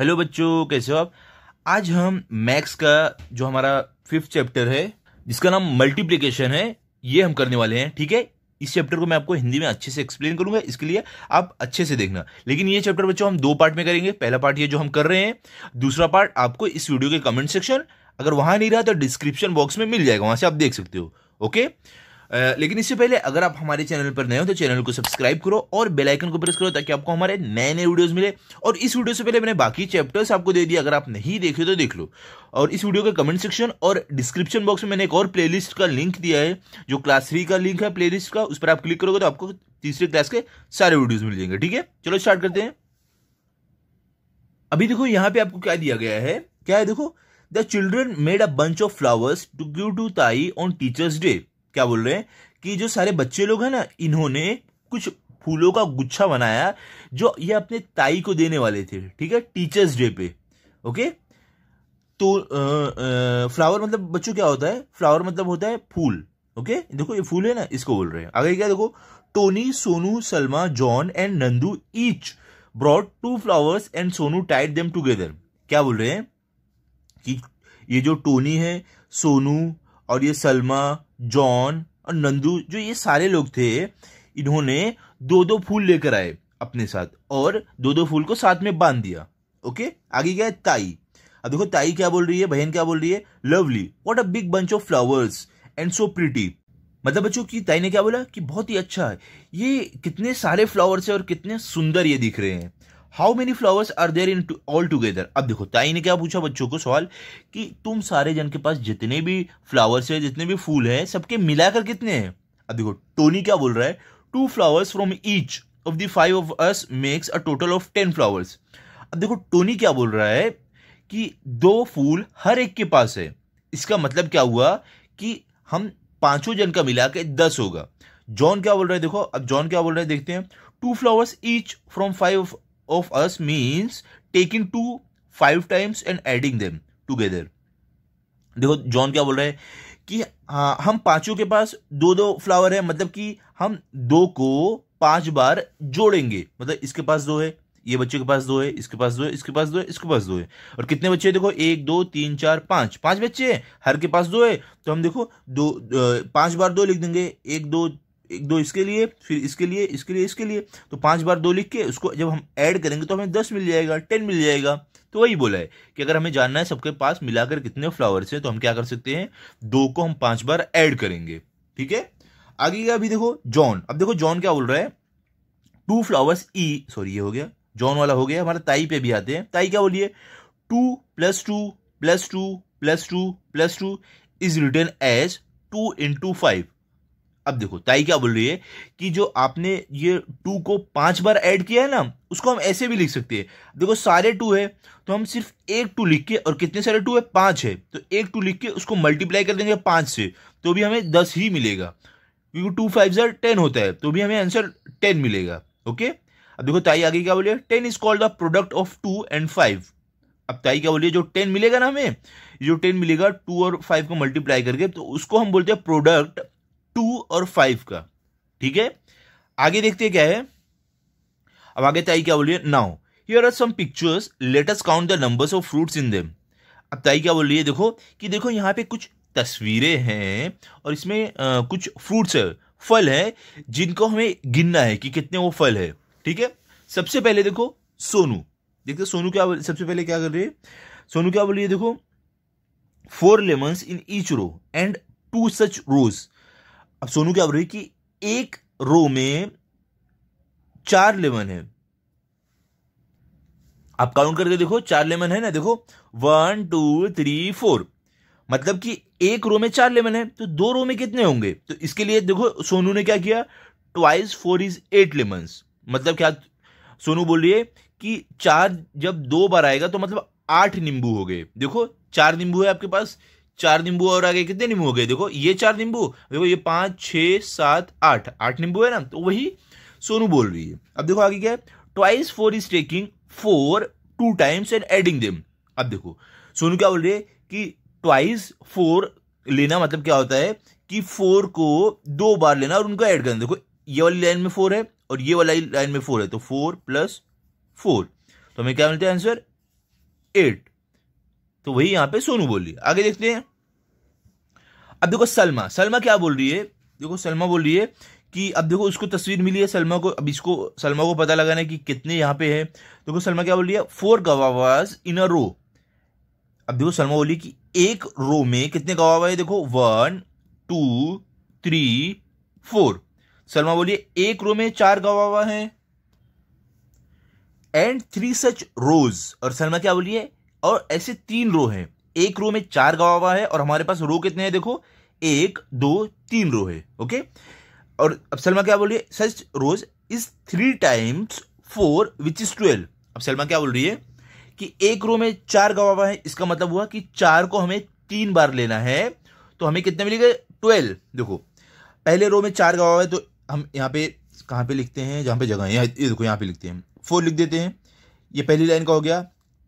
Hello बच्चों कैसे हो आप आज हम मैक्स का जो हमारा फिफ्थ चैप्टर है जिसका नाम मल्टीप्लीकेशन है ये हम करने वाले हैं ठीक है इस चैप्टर को मैं आपको हिंदी में अच्छे से एक्सप्लेन करूंगा इसके लिए आप अच्छे से देखना लेकिन ये चैप्टर बच्चों हम दो पार्ट में करेंगे पहला पार्ट ये जो हम कर रहे हैं दूसरा पार्ट आपको इस वीडियो के कमेंट सेक्शन अगर वहां नहीं रहा तो डिस्क्रिप्शन बॉक्स में मिल जाएगा वहां से आप देख सकते हो ओके लेकिन इससे पहले अगर आप हमारे चैनल पर नए हो तो चैनल को सब्सक्राइब करो और बेलाइकन को प्रेस करो ताकि आपको हमारे नए नए वीडियोज मिले और इस वीडियो से पहले मैंने बाकी चैप्टर्स आपको दे दिया अगर आप नहीं देखे तो देख लो और इस वीडियो के कमेंट सेक्शन और डिस्क्रिप्शन बॉक्स में मैंने एक और प्लेलिस्ट का लिंक दिया है जो क्लास थ्री का लिंक है प्लेलिस्ट का उस पर आप क्लिक करोगे तो आपको तीसरे क्लास के सारे वीडियोज मिल जाएंगे ठीक है चलो स्टार्ट करते हैं अभी देखो यहाँ पे आपको क्या दिया गया है क्या है देखो the children made a bunch of flowers to give to Tai on teachers day क्या बोल रहे हैं कि जो सारे बच्चे लोग हैं ना इन्होंने कुछ फूलों का गुच्छा बनाया जो ये अपने ताई को देने वाले थे ठीक है टीचर्स डे पे ओके तो फ्लावर मतलब बच्चों क्या होता है फ्लावर मतलब होता है फूल ओके देखो ये फूल है ना इसको बोल रहे हैं आगे क्या देखो Tony Sonu Salma John and Nandu each brought two flowers and Sonu tied them together क्या बोल रहे हैं कि ये जो टोनी है सोनू और ये सलमा जॉन और नंदू जो ये सारे लोग थे इन्होंने दो दो फूल लेकर आए अपने साथ और दो दो फूल को साथ में बांध दिया ओके आगे क्या है ताई अब देखो ताई क्या बोल रही है बहन क्या बोल रही है lovely what a big bunch of flowers and so pretty मतलब बच्चों की ताई ने क्या बोला कि बहुत ही अच्छा है ये कितने सारे फ्लावर्स है और कितने सुंदर ये दिख रहे हैं how many flowers are there in all together अब देखो ताई ने क्या पूछा बच्चों को सवाल कि तुम सारे जन के पास जितने भी फ्लावर्स है जितने भी फूल है सबके मिलाकर कितने हैं अब देखो टोनी क्या बोल रहा है two flowers from each of the five of us makes a total of ten flowers अब देखो टोनी क्या बोल रहा है कि दो फूल हर एक के पास है इसका मतलब क्या हुआ कि हम पांचों जन का मिला के दस होगा जॉन क्या बोल रहा है देखो अब जॉन क्या बोल रहा है देखते हैं two flowers each from five of of us means taking two five times and adding them together. देखो जॉन क्या बोल रहा है कि आ, हाँ, हम पांचों के पास दो दो फ्लावर है मतलब कि हम दो को पांच बार जोड़ेंगे मतलब इसके पास दो है ये बच्चे के पास दो है इसके पास दो है इसके पास दो है इसके पास दो है और कितने बच्चे हैं देखो एक दो तीन चार पांच पांच बच्चे हैं हर के पास दो है तो हम देखो दो पांच बार दो लिख देंगे एक दो एक दो इसके लिए फिर इसके लिए इसके लिए इसके लिए तो पांच बार दो लिख के उसको जब हम ऐड करेंगे तो हमें दस मिल जाएगा टेन मिल जाएगा तो वही बोला है कि अगर हमें जानना है सबके पास मिलाकर कितने फ्लावर्स हैं तो हम क्या कर सकते हैं दो को हम पांच बार ऐड करेंगे ठीक है आगे क्या अभी देखो जॉन अब देखो जॉन क्या बोल रहा है टू फ्लावर्स ई सॉरी ये हो गया जॉन वाला हो गया हमारे ताई पे भी आते हैं ताई क्या बोलिए two plus two plus two plus two plus two is written as two into five अब देखो ताई क्या बोल रही है कि जो आपने ये टू को पांच बार ऐड किया है ना उसको हम ऐसे भी लिख सकते हैं देखो सारे टू है तो हम सिर्फ एक टू लिख के और कितने सारे टू है पांच है तो एक टू लिख के उसको मल्टीप्लाई कर देंगे पांच से तो भी हमें दस ही मिलेगा क्योंकि टू फाइव जर टेन होता है तो भी हमें आंसर टेन मिलेगा ओके अब देखो ताई आगे क्या बोलिए ten is called the product of two and five अब ताई क्या बोलिए जो टेन मिलेगा ना हमें जो टेन मिलेगा टू और फाइव को मल्टीप्लाई करके तो उसको हम बोलते हैं प्रोडक्ट टू और फाइव का ठीक है आगे देखते हैं क्या है अब आगे ताई क्या बोलिए now here are some pictures let us count the numbers of fruits in them अब ताई क्या बोल रही है देखो कि देखो यहाँ पे कुछ तस्वीरें हैं और इसमें आ, कुछ फ्रूट्स है फल है जिनको हमें गिनना है कि कितने वो फल है ठीक है सबसे पहले देखो सोनू देखते सोनू क्या सबसे पहले क्या कर रही है सोनू क्या बोलिए देखो four lemons in each row and two such rows अब सोनू क्या बोल रही कि एक रो में चार लेमन है आप काउंट करके देखो चार लेमन है ना देखो वन टू थ्री फोर मतलब कि एक रो में चार लेमन है तो दो रो में कितने होंगे तो इसके लिए देखो सोनू ने क्या किया twice four is eight lemon मतलब क्या सोनू बोल रही है कि चार जब दो बार आएगा तो मतलब आठ नींबू हो गए देखो चार नींबू है आपके पास चार नींबू और आगे कितने नींबू हो गए देखो ये चार नींबू देखो ये पांच छह सात आठ आठ नींबू है ना तो वही सोनू बोल रही है अब देखो आगे क्या है twice four is taking four two times and adding them अब देखो सोनू क्या बोल रही है कि ट्वाइस फोर लेना मतलब क्या होता है कि फोर को दो बार लेना और उनको ऐड करना देखो ये वाली लाइन में फोर है और ये वाली लाइन में फोर है तो फोर प्लस फोर तो हमें क्या मिलता है आंसर एट तो वही यहां पे सोनू बोली आगे देखते हैं अब देखो सलमा सलमा क्या बोल रही है देखो सलमा बोल रही है कि अब देखो उसको तस्वीर मिली है सलमा को अब इसको सलमा को पता लगाना है कि कितने यहाँ पे है देखो सलमा क्या बोल रही है फोर गवावाज इन अ रो अब देखो सलमा बोली कि एक रो में कितने गवावा है देखो one two three four Salma बोलिए एक रो में चार गवावा हैं एंड थ्री सच रोज और सलमा क्या बोलिए और ऐसे तीन रो हैं एक रो में चार गवावा है और हमारे पास रो कितने हैं देखो एक दो तीन रो है ओके और अब सलमा क्या बोल रही है such rows is three times four which is twelve अब सलमा क्या बोल रही है कि एक रो में चार गवावा है इसका मतलब हुआ कि चार को हमें तीन बार लेना है तो हमें कितने मिलेंगे ट्वेल्व देखो पहले रो में चार गवावा है तो हम यहाँ पे कहाँ पे लिखते हैं जहाँ पे जगह है ये देखो यहाँ पे लिखते हैं फोर लिख देते हैं ये पहली लाइन का हो गया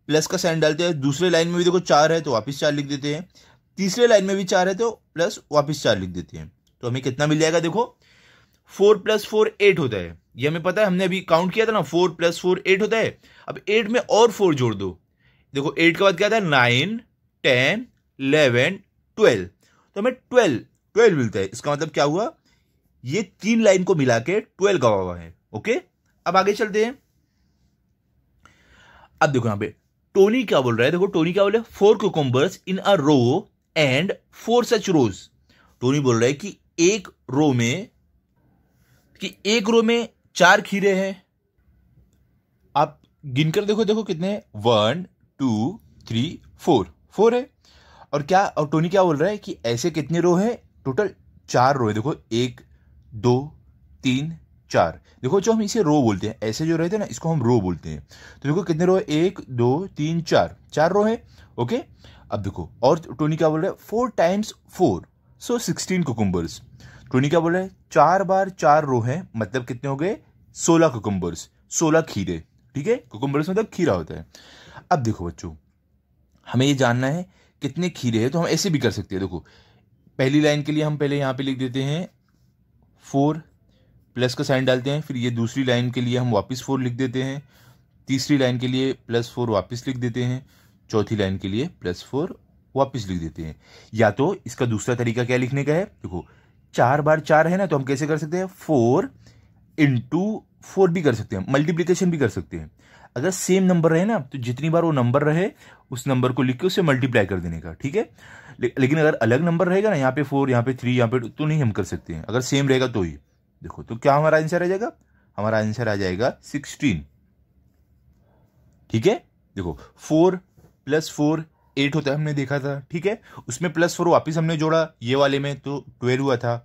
प्लस का साइन डालते हैं दूसरे लाइन में भी देखो चार है तो वापस चार लिख देते हैं तीसरे लाइन में भी चार है तो प्लस वापस चार लिख देते हैं तो हमें कितना मिल जाएगा देखो फोर प्लस फोर एट होता है ये हमें पता है हमने अभी काउंट किया था ना फोर प्लस फोर एट होता है अब एट में और फोर जोड़ दो देखो एट के बाद क्या था नाइन टेन इलेवन ट्वेल्व तो हमें ट्वेल्व ट्वेल्व मिलता है इसका मतलब क्या हुआ ये तीन लाइन को मिला के ट्वेल्व गवा हुआ है ओके अब आगे चलते हैं अब देखो यहां पे टोनी क्या बोल रहा है देखो टोनी क्या बोले four cucumbers in a row and four such rows Tony बोल रहा है कि एक रो में कि एक रो में चार खीरे हैं आप गिनकर देखो देखो कितने one two three four four है और क्या और टोनी क्या बोल रहा है कि ऐसे कितने रो हैं टोटल चार रो है देखो एक दो तीन चार देखो जो हम इसे रो बोलते हैं ऐसे जो रहते हैं ना इसको हम रो बोलते हैं तो देखो कितने रो है एक दो तीन चार चार रो है ओके अब देखो और टोनी क्या बोल रहे four times four so sixteen cucumbers Tony क्या बोल रहे चार बार चार रो है मतलब कितने हो गए सोलह कोकुम्बर्स सोलह खीरे ठीक है कोकुम्बर्स मतलब खीरा होता है अब देखो बच्चों हमें ये जानना है कितने खीरे हैं तो हम ऐसे भी कर सकते हैं देखो पहली लाइन के लिए हम पहले यहाँ पे लिख देते हैं फोर प्लस का साइन डालते हैं फिर ये दूसरी लाइन के लिए हम वापस फोर लिख देते हैं तीसरी लाइन के लिए प्लस फोर वापस लिख देते हैं चौथी लाइन के लिए प्लस फोर वापस लिख देते हैं या तो इसका दूसरा तरीका क्या लिखने का है देखो चार बार चार है ना तो हम कैसे कर सकते हैं फोर इंटू फोर भी कर सकते हैं मल्टीप्लीकेशन भी कर सकते हैं अगर सेम नंबर रहे ना तो जितनी बार वो नंबर रहे उस नंबर को लिख के उसे मल्टीप्लाई कर देने का ठीक है ले, लेकिन अगर अलग नंबर रहेगा ना यहाँ पे फोर यहाँ पे थ्री यहाँ पे तो नहीं हम कर सकते हैं अगर सेम रहेगा तो ही देखो तो क्या हमारा आंसर आ जाएगा हमारा आंसर आ जाएगा सिक्सटीन ठीक है देखो फोर प्लस फोर एट होता है हमने देखा था ठीक है उसमें प्लस फोर वापिस हमने जोड़ा ये वाले में तो ट्वेल्व हुआ था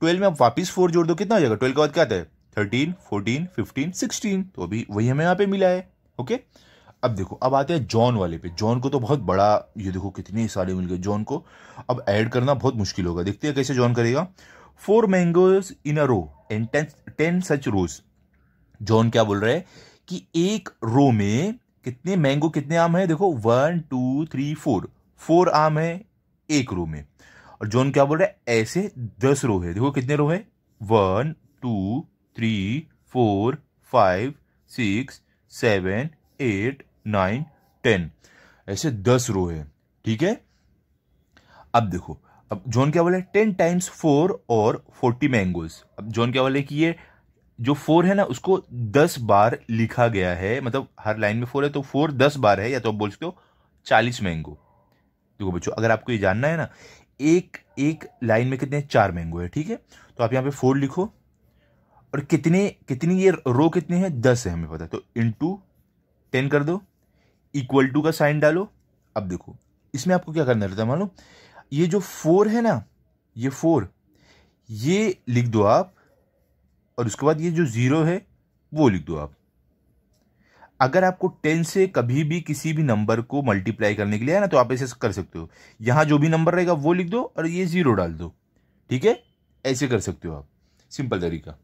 ट्वेल्व में आप वापिस फोर जोड़ दो कितना हो जाएगा ट्वेल्व के बाद क्या आता है थर्टीन फोर्टीन फिफ्टीन सिक्सटीन तो अभी वही हमें यहाँ पे मिला है ओके अब देखो अब आते हैं जॉन वाले पे जॉन को तो बहुत बड़ा ये देखो कितने सारे मिल गए जॉन को अब ऐड करना बहुत मुश्किल होगा देखते हैं कैसे जॉन करेगा four mangoes in a row in ten ten such rows John क्या बोल रहे हैं कि एक रो में कितने मैंगो कितने आम है देखो one two three four four आम है एक रो में और जॉन क्या बोल रहे है ऐसे दस रो है देखो कितने रो है one two three four five six seven eight nine ten ऐसे दस रो है ठीक है अब देखो अब जॉन क्या बोले टेन टाइम्स फोर और फोर्टी मैंगोज अब जॉन क्या बोले कि ये जो फोर है ना उसको दस बार लिखा गया है मतलब हर लाइन में फोर है तो फोर दस बार है या तो आप बोल सकते हो चालीस मैंगो देखो बच्चों अगर आपको ये जानना है ना एक एक लाइन में कितने चार मैंगो है ठीक है तो आप यहाँ पे फोर लिखो और कितने कितनी ये रो कितने हैं दस है हमें पता तो इंटू टेन कर दो इक्वल टू का साइन डालो अब देखो इसमें आपको क्या करना रहता है मालूम ये जो फोर है ना ये फोर ये लिख दो आप और उसके बाद ये जो ज़ीरो है वो लिख दो आप अगर आपको टेन से कभी भी किसी भी नंबर को मल्टीप्लाई करने के लिए है ना तो आप ऐसे कर सकते हो यहाँ जो भी नंबर रहेगा वो लिख दो और ये ज़ीरो डाल दो ठीक है ऐसे कर सकते हो आप सिंपल तरीका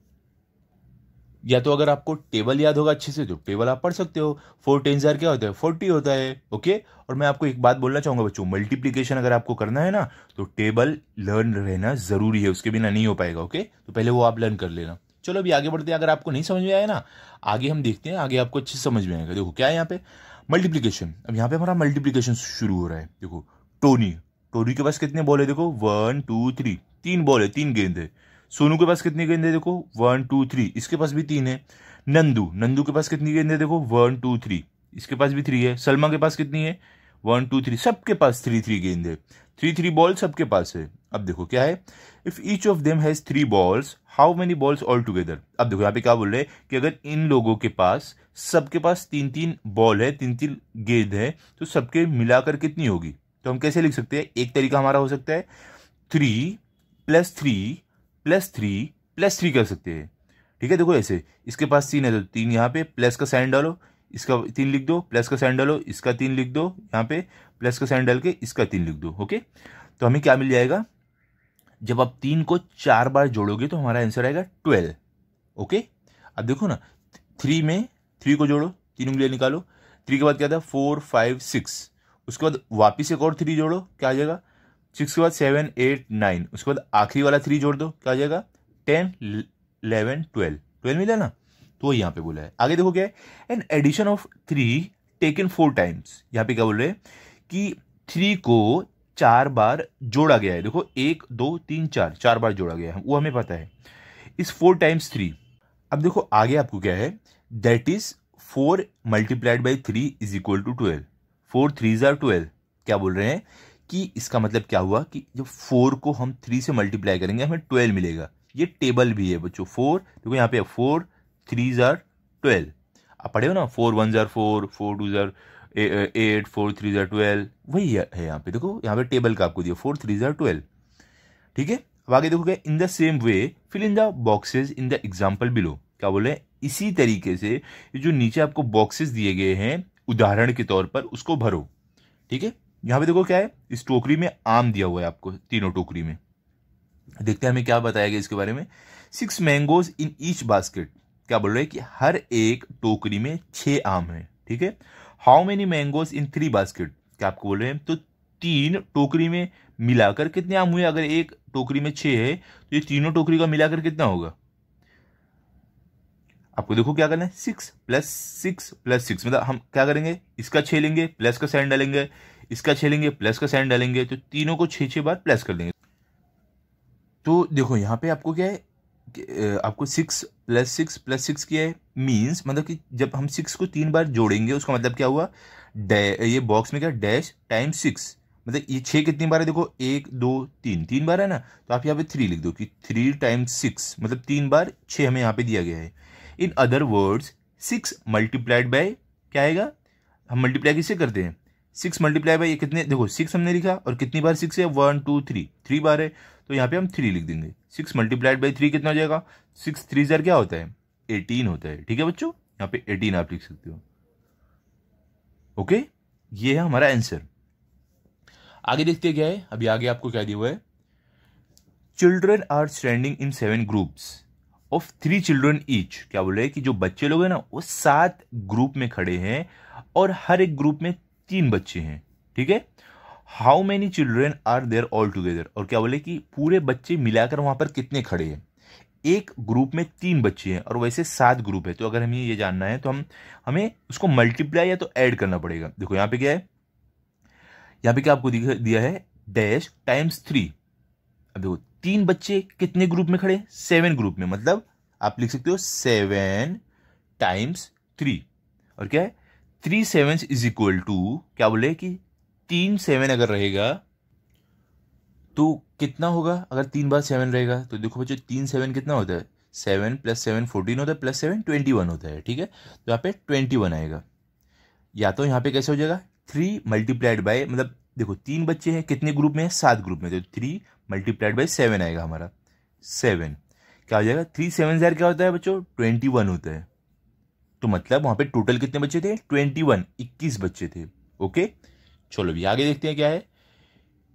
या तो अगर आपको टेबल याद होगा अच्छे से तो टेबल आप पढ़ सकते हो फोर टेन जार क्या होता है फोर्टी होता है ओके और मैं आपको एक बात बोलना चाहूंगा बच्चों मल्टीप्लीकेशन अगर आपको करना है ना तो टेबल लर्न रहना ज़रूरी है उसके बिना नहीं हो पाएगा ओके तो पहले वो आप लर्न कर लेना चलो अभी आगे बढ़ते हैं अगर आपको नहीं समझ में आया ना आगे हम देखते हैं आगे आपको अच्छे समझ में आएगा देखो क्या है यहाँ पे मल्टीप्लीकेशन अब यहाँ पे हमारा मल्टीप्लीकेशन शुरू हो रहा है देखो टोनी टोनी के पास कितने बॉल है देखो वन टू थ्री तीन बॉल है तीन गेंद है सोनू के पास कितनी गेंदे देखो वन टू थ्री इसके पास भी तीन है नंदू नंदू के पास कितनी गेंदे देखो वन टू थ्री इसके पास भी थ्री है सलमा के पास कितनी है वन टू थ्री सबके पास थ्री थ्री गेंद है थ्री थ्री बॉल सबके पास है अब देखो क्या है if each of them has three balls how many balls all together अब देखो यहाँ पे क्या बोल रहे हैं कि अगर इन लोगों के पास सबके पास तीन तीन बॉल है तीन तीन गेंद है तो सबके मिलाकर कितनी होगी तो हम कैसे लिख सकते हैं एक तरीका हमारा हो सकता है three plus three plus three plus three कर सकते हैं ठीक है देखो ऐसे इसके पास तीन है तो तीन यहाँ पे प्लस का साइन डालो इसका तीन लिख दो प्लस का साइन डालो इसका तीन लिख दो यहाँ पे प्लस का साइन डाल के इसका तीन लिख दो ओके तो हमें क्या मिल जाएगा जब आप तीन को चार बार जोड़ोगे तो हमारा आंसर आएगा ट्वेल्व ओके अब देखो ना थ्री में थ्री को जोड़ो तीन उंगलियाँ निकालो थ्री के बाद क्या था फोर फाइव सिक्स उसके बाद वापिस एक और थ्री जोड़ो क्या आ जाएगा सिक्स के बाद सेवन एट नाइन उसके बाद आखिरी वाला थ्री जोड़ दो क्या आ जाएगा टेन इलेवन ट्वेल्व ट्वेल्व मिला ना तो वो यहाँ पे बोला है आगे देखो क्या है an addition of three taken four times यहाँ पे क्या बोल रहे हैं कि थ्री को चार बार जोड़ा गया है देखो एक दो तीन चार चार बार जोड़ा गया है वो हमें पता है इस फोर टाइम्स थ्री अब देखो आगे आपको क्या है that is four multiplied by three is equal to twelve four three ज़ार ट्वेल्व क्या बोल रहे हैं कि इसका मतलब क्या हुआ कि जब फोर को हम थ्री से मल्टीप्लाई करेंगे हमें ट्वेल्व मिलेगा ये टेबल भी है बच्चों फोर देखो यहाँ पे फोर थ्री ज़ार ट्वेल्व आप पढ़े हो ना फोर वन ज़ार फोर फोर टू ज़ार एट फोर थ्री ज़ार ट्वेल्व वही है यहाँ पे देखो यहाँ पे टेबल का आपको दिया फोर थ्री ज़ार ट्वेल्व ठीक है अब आगे देखोगे in the same way fill in the boxes in the example below क्या बोले इसी तरीके से जो नीचे आपको बॉक्सेस दिए गए हैं उदाहरण के तौर पर उसको भरो ठीक है यहाँ पे देखो क्या है इस टोकरी में आम दिया हुआ है आपको तीनों टोकरी में देखते हैं हमें क्या बताया गया इसके बारे में six mangoes in each basket क्या बोल रहे हैं कि हर एक टोकरी में छह आम है ठीक है how many mangoes in three basket क्या आपको बोल रहे हैं तो तीन टोकरी में मिलाकर कितने आम हुए अगर एक टोकरी में छः है तो ये तीनों टोकरी का मिलाकर कितना होगा आपको देखो क्या करना है six plus six plus six मतलब हम क्या करेंगे इसका छह लेंगे प्लस का सेवन डालेंगे इसका छः लेंगे प्लस का साइन डालेंगे तो तीनों को छः छः बार प्लस कर देंगे तो देखो यहाँ पे आपको क्या है आपको six plus six plus six किया है मीन्स मतलब कि जब हम सिक्स को तीन बार जोड़ेंगे उसका मतलब क्या हुआ ये बॉक्स में क्या डैश टाइम सिक्स मतलब ये छः कितनी बार है देखो एक दो तीन तीन बार है ना तो आप यहाँ पे थ्री लिख दो कि थ्री टाइम सिक्स मतलब तीन बार छः हमें यहाँ पे दिया गया है in other words six multiplied by क्या आएगा हम मल्टीप्लाई किससे करते हैं सिक्स मल्टीप्लाई बाई ये कितने देखो सिक्स हमने लिखा और कितनी बार सिक्स है वन टू थ्री थ्री बार है तो यहाँ पे हम थ्री लिख देंगे सिक्स मल्टीप्लाइड बाई थ्री कितना हो जाएगा सिक्स थ्री जार क्या होता है एटीन होता है ठीक है बच्चों यहाँ पे एटीन आप लिख सकते हो ओके ये है हमारा आंसर आगे देखते क्या है अभी आगे आपको क्या दिया हुआ है children are standing in seven groups of three children each क्या बोल रहे हैं कि जो बच्चे लोग हैं ना वो सात ग्रुप में खड़े हैं और हर एक ग्रुप में तीन बच्चे हैं ठीक है how many children are there all together और क्या बोले कि पूरे बच्चे मिलाकर वहां पर कितने खड़े हैं एक ग्रुप में तीन बच्चे हैं और वैसे सात ग्रुप है तो अगर हमें ये जानना है तो हम हमें उसको मल्टीप्लाई या तो ऐड करना पड़ेगा देखो यहां पे क्या है यहां पे क्या आपको दिया है डैश टाइम्स थ्री अब देखो तीन बच्चे कितने ग्रुप में खड़े सेवन ग्रुप में मतलब आप लिख सकते हो सेवन टाइम्स थ्री और क्या है three seven is equal to क्या बोले कि तीन सेवन अगर रहेगा तो कितना होगा अगर तीन बार सेवन रहेगा तो देखो बच्चों तीन सेवन कितना होता है सेवन प्लस सेवन फोर्टीन होता है प्लस सेवन ट्वेंटी वन होता है ठीक है तो यहाँ पे ट्वेंटी वन आएगा या तो यहाँ पे कैसे हो जाएगा थ्री मल्टीप्लाइड बाय मतलब देखो तीन बच्चे हैं कितने ग्रुप में है सात ग्रुप में तो थ्री मल्टीप्लाइड बाई सेवन आएगा हमारा सेवन क्या हो जाएगा थ्री सेवन जैर क्या होता है बच्चों ट्वेंटी वन होता है तो मतलब वहां पे टोटल कितने बच्चे थे ट्वेंटी वन इक्कीस बच्चे थे ओके चलो भी आगे देखते हैं क्या है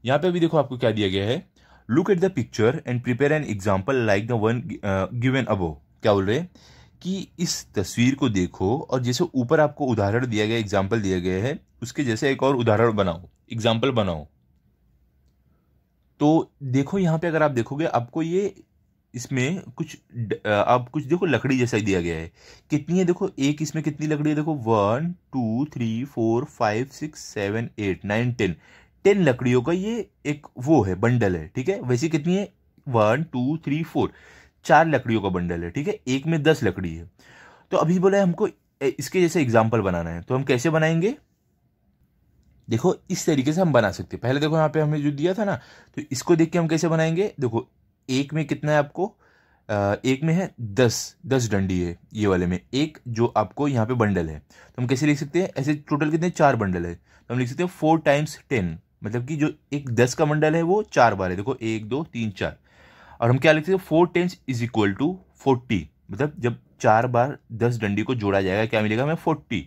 यहाँ पे भी देखो आपको क्या दिया गया है look at the picture and prepare an example like the one given above क्या बोल रहे कि इस तस्वीर को देखो और जैसे ऊपर आपको उदाहरण दिया गया एग्जाम्पल दिया गया है उसके जैसे एक और उदाहरण बनाओ एग्जाम्पल बनाओ तो देखो यहां पे अगर आप देखोगे आपको ये इसमें कुछ अब कुछ देखो लकड़ी जैसा दिया गया है कितनी है देखो एक इसमें कितनी लकड़ी है देखो one two three four five six seven eight nine ten ten लकड़ियों का ये एक वो है बंडल है ठीक है वैसे कितनी है वन टू थ्री फोर चार लकड़ियों का बंडल है ठीक है एक में दस लकड़ी है तो अभी बोला है हमको इसके जैसे एग्जाम्पल बनाना है तो हम कैसे बनाएंगे देखो इस तरीके से हम बना सकते हैं पहले देखो यहाँ पे हमें जो दिया था ना तो इसको देख के हम कैसे बनाएंगे देखो एक में कितना है आपको एक में है दस दस डंडी है ये वाले में एक जो आपको यहाँ पे बंडल है तो हम कैसे लिख सकते हैं ऐसे टोटल कितने चार बंडल है तो हम लिख सकते हैं फोर टाइम्स टेन मतलब कि जो एक दस का बंडल है वो चार बार है देखो एक दो तीन चार और हम क्या लिख सकते हैं four tens is equal to forty मतलब जब चार बार दस डंडी को जोड़ा जाएगा क्या मिलेगा हमें फोर्टी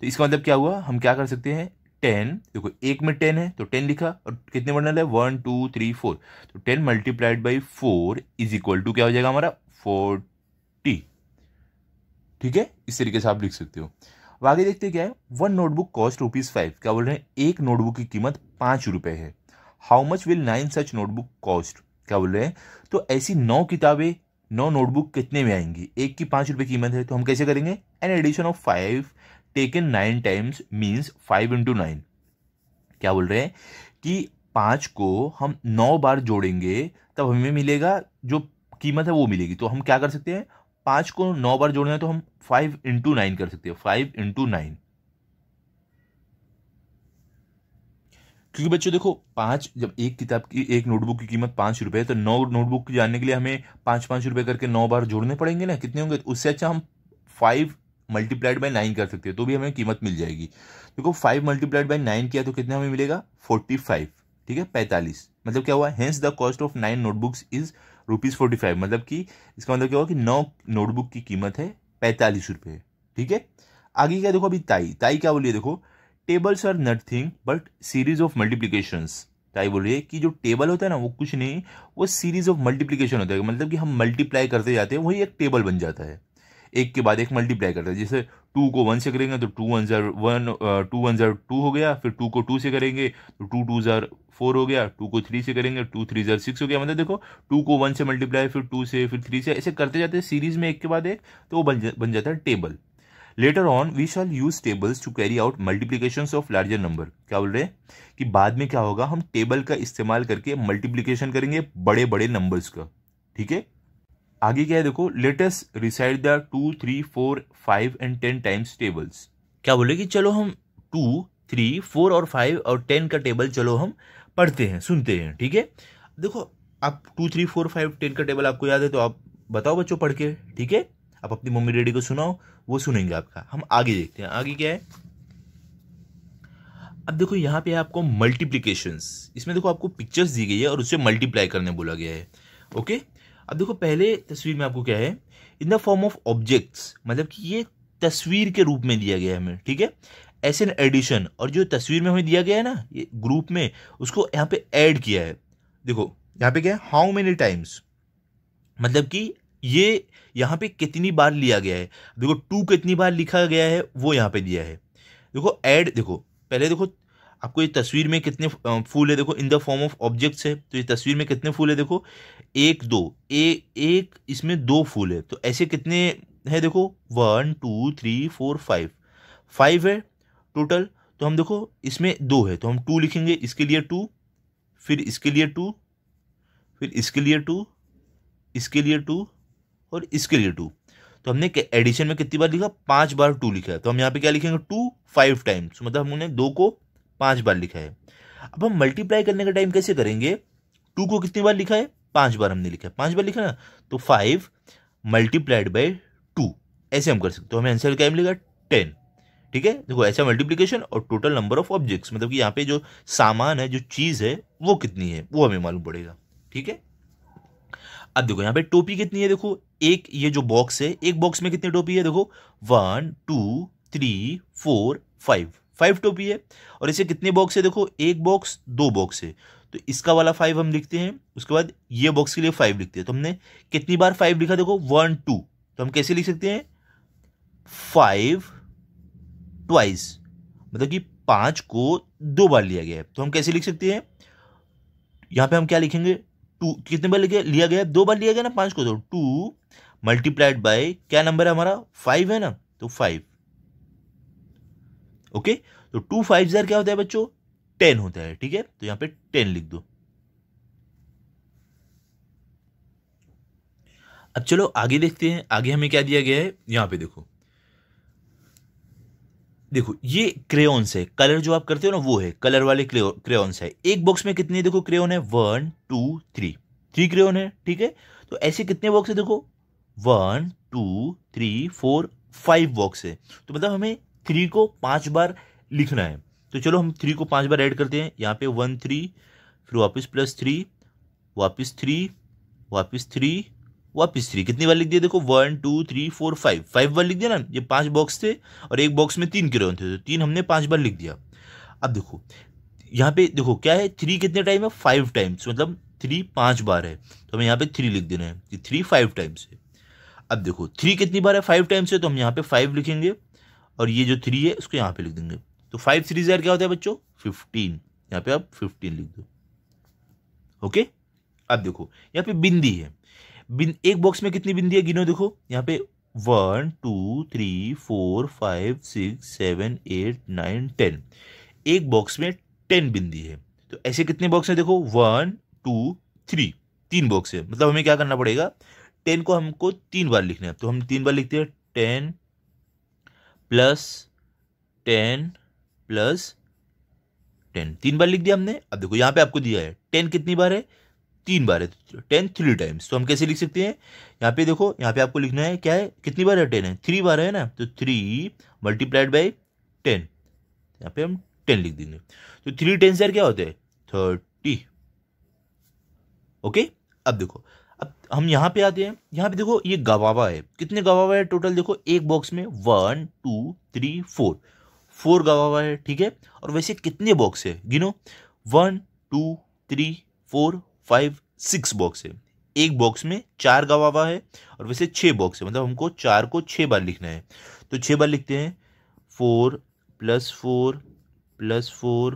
तो इसका मतलब क्या हुआ हम क्या कर सकते हैं टेन देखो एक में टेन है तो टेन लिखा और कितने बढ़ने लगे वन टू थ्री फोर तो ten multiplied by four is equal to क्या हो जाएगा हमारा फोर्टी ठीक है इस तरीके से आप लिख सकते हो अब आगे देखते क्या है one notebook cost rupees five क्या बोल रहे हैं एक नोटबुक की कीमत पांच रुपए है how much will nine such notebook cost क्या बोल रहे हैं तो ऐसी नौ किताबें नौ नोटबुक कितने में आएंगी एक की पांच रुपए कीमत है तो हम कैसे करेंगे an addition of five taken nine times means five into nine क्या बोल रहे हैं कि पाँच को हम नौ बार जोड़ेंगे तब हमें मिलेगा जो कीमत है वो मिलेगी तो हम क्या कर सकते हैं पाँच को नौ बार जोड़ना है तो हम फाइव इंटू नाइन कर सकते हैं फाइव इंटू नाइन क्योंकि बच्चों देखो पाँच जब एक किताब की एक नोटबुक की कीमत पाँच रुपये तो नौ नोटबुक जानने के लिए हमें पाँच पाँच रुपये करके नौ बार जोड़ने पड़ेंगे ना कितने होंगे तो उससे अच्छा हम फाइव मल्टीप्लाइड बाई नाइन कर सकते हैं तो भी हमें कीमत मिल जाएगी देखो फाइव मल्टीप्लाइड बाई नाइन किया तो कितना हमें मिलेगा फोर्टी फाइव ठीक है पैंतालीस मतलब क्या हुआ hence the cost of nine notebooks is rupees forty five मतलब कि इसका मतलब क्या हुआ कि नौ नोटबुक की कीमत है पैंतालीस रुपये ठीक है आगे क्या देखो अभी ताई ताई क्या बोलिए देखो tables are nothing but series of multiplications ताई बोल रही है कि जो टेबल होता है ना वो कुछ नहीं वो सीरीज ऑफ मल्टीप्लीकेशन होता है मतलब कि हम मल्टीप्लाई करते जाते हैं वही एक टेबल बन जाता है एक के बाद एक मल्टीप्लाई करता है जैसे टू को वन से करेंगे तो टू वन जर वन टू वन जर टू हो गया फिर टू को टू से करेंगे तो टू टू जर फोर हो गया टू को थ्री से करेंगे टू थ्री जर सिक्स हो गया मतलब देखो टू को वन से मल्टीप्लाई फिर टू से फिर थ्री से ऐसे करते जाते हैं सीरीज़ में एक के बाद एक तो वो बन जा, बन जाता है table later on we shall use tables to carry out multiplication of larger number क्या बोल रहे हैं कि बाद में क्या होगा हम टेबल का इस्तेमाल करके मल्टीप्लीकेशन करेंगे बड़े बड़े नंबर्स का ठीक है आगे क्या है देखो let's recite the two three four five and ten times tables क्या बोले कि चलो हम टू थ्री फोर और फाइव और टेन का टेबल चलो हम पढ़ते हैं सुनते हैं ठीक है देखो आप two three four five ten का टेबल आपको याद है तो आप बताओ बच्चों पढ़ के ठीक है आप अपनी मम्मी डैडी को सुनाओ वो सुनेंगे आपका हम आगे देखते हैं आगे क्या है अब देखो यहाँ पे आपको मल्टीप्लीकेशन इसमें देखो आपको पिक्चर्स दी गई है और उससे मल्टीप्लाई करने बोला गया है ओके अब देखो पहले तस्वीर में आपको क्या है in the form of objects मतलब कि ये तस्वीर के रूप में दिया गया है हमें ठीक है एस एन एडिशन और जो तस्वीर में हमें दिया गया है ना ये ग्रुप में उसको यहाँ पे ऐड किया है देखो यहाँ पे क्या है हाउ मेनी टाइम्स मतलब कि ये यहाँ पे कितनी बार लिया गया है देखो टू कितनी बार लिखा गया है वो यहाँ पे दिया है देखो ऐड देखो पहले देखो आपको ये तस्वीर में कितने फूल है देखो in the form of objects है तो ये तस्वीर में कितने फूल है देखो एक दो ए, एक इसमें दो फूल है तो ऐसे कितने हैं देखो one two three four five five है टोटल तो हम देखो इसमें दो है तो हम टू लिखेंगे इसके लिए टू फिर इसके लिए टू फिर इसके लिए टू इसके लिए टू और इसके लिए टू तो हमने एडिशन में कितनी बार लिखा पांच बार टू लिखा है तो हम यहाँ पे क्या लिखेंगे टू फाइव टाइम्स मतलब हमने दो को पांच बार लिखा है अब हम मल्टीप्लाई करने का टाइम कैसे करेंगे टू को कितनी बार लिखा है पांच बार हमने लिखा है पांच बार लिखा ना तो फाइव मल्टीप्लाइड बाई टू ऐसे हम कर सकते हो तो हमें आंसर क्या मिलेगा टेन ठीक है देखो ऐसा मल्टीप्लीकेशन और टोटल नंबर ऑफ ऑब्जेक्ट्स मतलब कि यहाँ पे जो सामान है जो चीज़ है वो कितनी है वो हमें मालूम पड़ेगा ठीक है अब देखो यहाँ पे टोपी कितनी है देखो एक ये जो बॉक्स है एक बॉक्स में कितनी टोपी है देखो one two three four five five टोपी है और इसे कितने बॉक्स है देखो एक बॉक्स दो बॉक्स है तो इसका वाला फाइव हम लिखते हैं उसके बाद ये बॉक्स के लिए फाइव लिखते हैं तो हमने कितनी बार फाइव लिखा देखो वन टू तो हम कैसे लिख सकते हैं फाइव ट्वाइस मतलब कि पांच को दो बार लिया गया है तो हम कैसे लिख सकते हैं यहां पे हम क्या लिखेंगे टू कितने बार लिखे लिया गया है दो बार लिया गया ना पांच को दो टू मल्टीप्लाइड बाय क्या नंबर है हमारा फाइव है ना तो फाइव ओके तो टू फाइव जर क्या होता है बच्चों टेन होता है ठीक है तो यहां पे टेन लिख दो अब चलो आगे देखते हैं आगे हमें क्या दिया गया है यहां पे देखो देखो ये क्रेयॉन्स है कलर जो आप करते हो ना वो है कलर वाले क्रेयॉन्स है एक बॉक्स में कितने देखो क्रेयॉन है one two three three crayon है ठीक है तो ऐसे कितने बॉक्स है देखो one two three four five box है तो मतलब हमें थ्री को पांच बार लिखना है तो चलो हम थ्री को पाँच बार ऐड करते हैं यहाँ पे वन थ्री फिर वापस प्लस थ्री वापस थ्री वापस थ्री वापस थ्री कितनी बार लिख दिया देखो one two three four five five बार लिख दिया ना ये पांच बॉक्स थे और एक बॉक्स में तीन किरण थे तो तीन हमने पांच बार लिख दिया अब देखो यहाँ पे देखो क्या है थ्री कितने टाइम है फाइव टाइम्स मतलब थ्री पाँच बार है तो हमें यहाँ पे थ्री लिख देना है कि थ्री फाइव टाइम्स है अब देखो थ्री कितनी बार है फाइव टाइम्स है तो हम यहाँ पे फाइव लिखेंगे और ये जो थ्री है उसको यहाँ पे लिख देंगे तो फाइव थ्री यार क्या होता है बच्चों फिफ्टीन यहाँ पे आप फिफ्टीन लिख दो ओके अब देखो यहाँ पे बिंदी है बिन एक बॉक्स में कितनी बिंदी है गिनो देखो यहाँ पे one two three four five six seven eight nine ten एक बॉक्स में टेन बिंदी है तो ऐसे कितने बॉक्स हैं देखो वन टू थ्री तीन बॉक्स है मतलब हमें क्या करना पड़ेगा टेन को हमको तीन बार लिखना है तो हम तीन बार लिखते हैं ten plus ten plus ten तीन बार लिख दिया हमने अब देखो यहाँ पे आपको दिया है टेन कितनी बार है तीन बार है टेन थ्री टाइम्स तो हम कैसे लिख सकते हैं यहाँ पे देखो यहाँ पे आपको लिखना है क्या है कितनी बार है टेन है थ्री बार है ना तो थ्री मल्टीप्लाइड बाई टेन यहाँ पे हम टेन लिख देंगे तो थ्री टेन से क्या होते हैं थर्टी ओके अब देखो अब हम यहाँ पे आते हैं यहाँ पे देखो ये गवावा है कितने गवावा है टोटल देखो एक बॉक्स में one two three four four गवा हुआ है ठीक है और वैसे कितने बॉक्स है गिनो one two three four five six box है एक बॉक्स में चार गवा हुआ है और वैसे छः बॉक्स है मतलब हमको चार को छः बार लिखना है तो छः बार लिखते हैं four plus four plus four